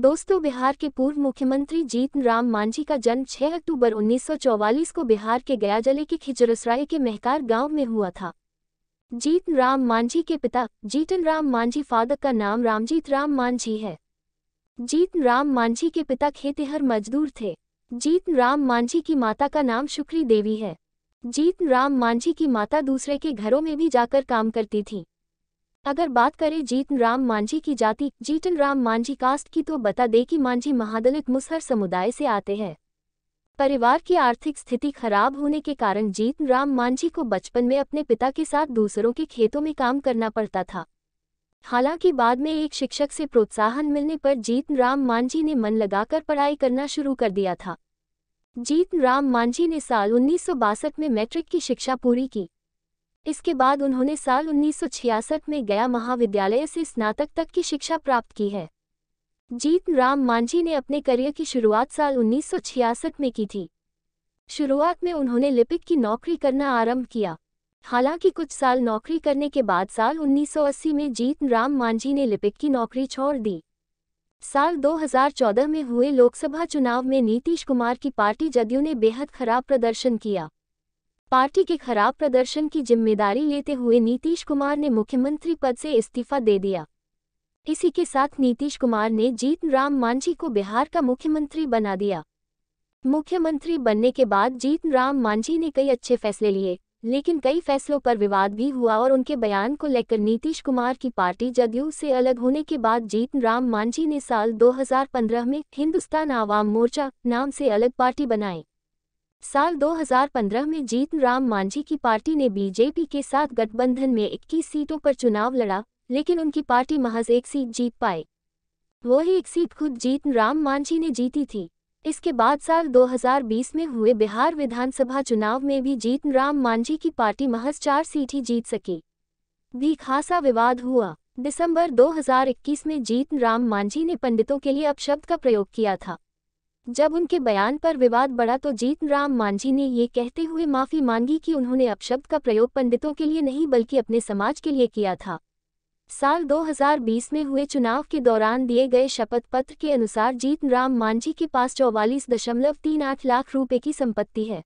दोस्तों बिहार के पूर्व मुख्यमंत्री जीतन राम मांझी का जन्म 6 अक्टूबर 1944 को बिहार के गया जिले के खिजरसराय के महकार गांव में हुआ था जीतन राम मांझी के पिता जीतन राम मांझी फादर का नाम रामजीत राम मांझी है जीतन राम मांझी के पिता खेतेहर मजदूर थे जीतन राम मांझी की माता का नाम शुक्री देवी है जीतन राम मांझी की माता दूसरे के घरों में भी जाकर काम करती थी अगर बात करें जीतन राम मांझी की जाति जीतन राम मांझी कास्ट की तो बता दें कि मांझी महादलित मुसहर समुदाय से आते हैं परिवार की आर्थिक स्थिति खराब होने के कारण जीतन राम मांझी को बचपन में अपने पिता के साथ दूसरों के खेतों में काम करना पड़ता था हालांकि बाद में एक शिक्षक से प्रोत्साहन मिलने पर जीतन राम मांझी ने मन लगाकर पढ़ाई करना शुरू कर दिया था जीतन राम मांझी ने साल उन्नीस में मैट्रिक की शिक्षा पूरी की इसके बाद उन्होंने साल 1966 में गया महाविद्यालय से स्नातक तक की शिक्षा प्राप्त की है जीत राम मांझी ने अपने करियर की शुरुआत साल 1966 में की थी शुरुआत में उन्होंने लिपिक की नौकरी करना आरंभ किया हालांकि कुछ साल नौकरी करने के बाद साल 1980 में जीत राम मांझी ने लिपिक की नौकरी छोड़ दी साल 2014 में हुए लोकसभा चुनाव में नीतीश कुमार की पार्टी जदयू ने बेहद खराब प्रदर्शन किया पार्टी के खराब प्रदर्शन की जिम्मेदारी लेते हुए नीतीश कुमार ने मुख्यमंत्री पद से इस्तीफा दे दिया इसी के साथ नीतीश कुमार ने जीत राम मांझी को बिहार का मुख्यमंत्री बना दिया मुख्यमंत्री बनने के बाद जीत राम मांझी ने कई अच्छे फैसले लिए लेकिन कई फैसलों पर विवाद भी हुआ और उनके बयान को लेकर नीतीश कुमार की पार्टी जदयू से अलग होने के बाद जीत राम मांझी ने साल 2015 में हिंदुस्तान आवाम मोर्चा नाम से अलग पार्टी बनाई साल 2015 में जीतन राम मांझी की पार्टी ने बीजेपी के साथ गठबंधन में 21 सीटों पर चुनाव लड़ा लेकिन उनकी पार्टी महज एक सीट जीत पाए वही एक सीट खुद जीतन राम मांझी ने जीती थी इसके बाद साल 2020 में हुए बिहार विधानसभा चुनाव में भी जीतन राम मांझी की पार्टी महज चार सीट ही जीत सकी भी खासा विवाद हुआ दिसंबर 2021 में जीतन राम मांझी ने पंडितों के लिए अपशब्द का प्रयोग किया था जब उनके बयान पर विवाद बढ़ा तो जीत राम मांझी ने ये कहते हुए माफी मांगी कि उन्होंने अपशब्द का प्रयोग पंडितों के लिए नहीं बल्कि अपने समाज के लिए किया था साल 2020 में हुए चुनाव के दौरान दिए गए शपथ पत्र के अनुसार जीत राम मांझी के पास चौवालीस दशमलव तीन आठ लाख रुपए की संपत्ति है